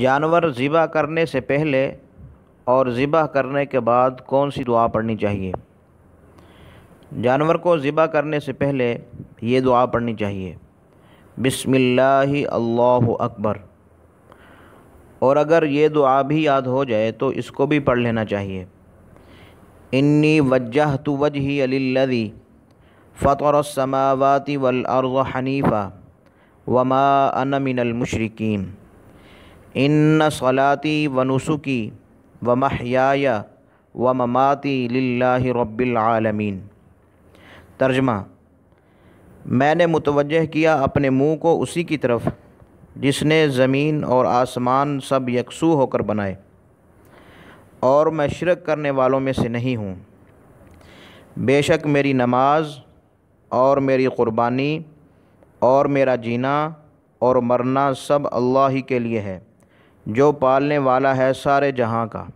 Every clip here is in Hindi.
जानवर ज़िबा करने से पहले और ज़िबा करने के बाद कौन सी दुआ पढ़नी चाहिए जानवर को ज़िबा करने से पहले ये दुआ पढ़नी चाहिए बिसमिल्लाह अकबर और अगर ये दुआ भी याद हो जाए तो इसको भी पढ़ लेना चाहिए इन्नी वजह तो वजही अल्लदी फ़तर समावती वल हनीफ़ा वमा अन मिनल इन सलाती वनुसुकी व महयाया व ममाती लाला रबालमीन तर्जमा मैंने मुतवजह किया अपने मुंह को उसी की तरफ जिसने ज़मीन और आसमान सब यकसू होकर बनाए और मैं शिरक करने वालों में से नहीं हूँ बेशक मेरी नमाज और मेरी क़ुरबानी और मेरा जीना और मरना सब अल्लाह ही के लिए है जो पालने वाला है सारे जहाँ का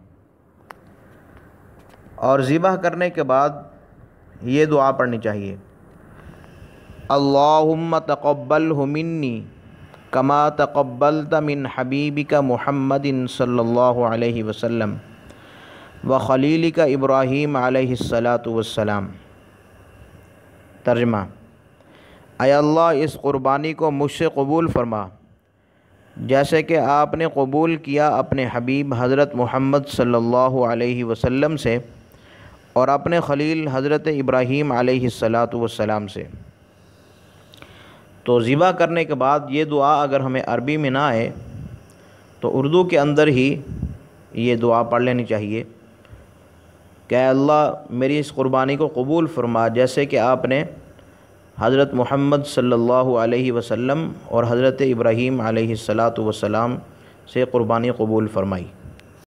और ज़िबा करने के बाद ये दुआ पढ़नी चाहिए अल्लाहुम्म तकब्बल मिन्नी कमा तकब्बल तमिन हबीबी का महमदिन सल्लल्लाहु अलैहि वसल्लम व खलील का इब्राहीम आलतम तर्जमा अल्लाह इस क़ुरबानी को मुझसे कबूल फरमा जैसे कि आपने कबूल किया अपने हबीब हज़रत मोहम्मद सल्लल्लाहु अलैहि वसल्लम से और अपने खलील हज़रत इब्राहीम सलाम से तो ज़िबा करने के बाद ये दुआ अगर हमें अरबी में ना आए तो उर्दू के अंदर ही ये दुआ पढ़ लेनी चाहिए क्या अल्लाह मेरी इस कुर्बानी को कबूल फरमा जैसे कि आपने हज़रत मोहम्मद सल्लल्लाहु अलैहि वसल्लम और हज़रत इब्राहीम अलैहि वसलाम से क़ुरबानी कबूल फ़रमाई